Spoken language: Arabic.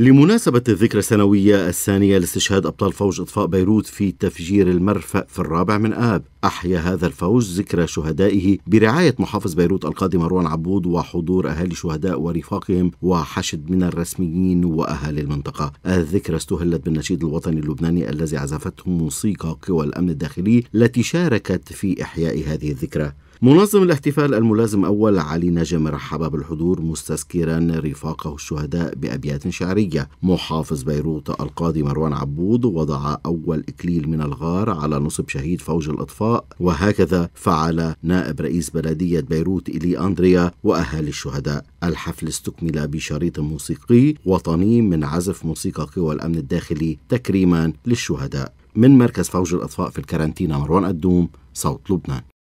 لمناسبة الذكرى السنوية الثانية لاستشهاد أبطال فوج إطفاء بيروت في تفجير المرفأ في الرابع من آب أحيا هذا الفوج ذكرى شهدائه برعاية محافظ بيروت القاضي مروان عبود وحضور أهالي شهداء ورفاقهم وحشد من الرسميين وأهالي المنطقة الذكرى استهلت بالنشيد الوطني اللبناني الذي عزفته موسيقى قوى الأمن الداخلي التي شاركت في إحياء هذه الذكرى منظم الاحتفال الملازم أول علي نجم رحب بالحضور مستذكرا رفاقه الشهداء بأبيات شعرية محافظ بيروت القاضي مروان عبود وضع أول إكليل من الغار على نصب شهيد فوج الإطفاء وهكذا فعل نائب رئيس بلدية بيروت إلي أندريا وأهالي الشهداء الحفل استكمل بشريط موسيقي وطني من عزف موسيقى قوى الأمن الداخلي تكريما للشهداء من مركز فوج الأطفاء في الكارانتينا مروان الدوم صوت لبنان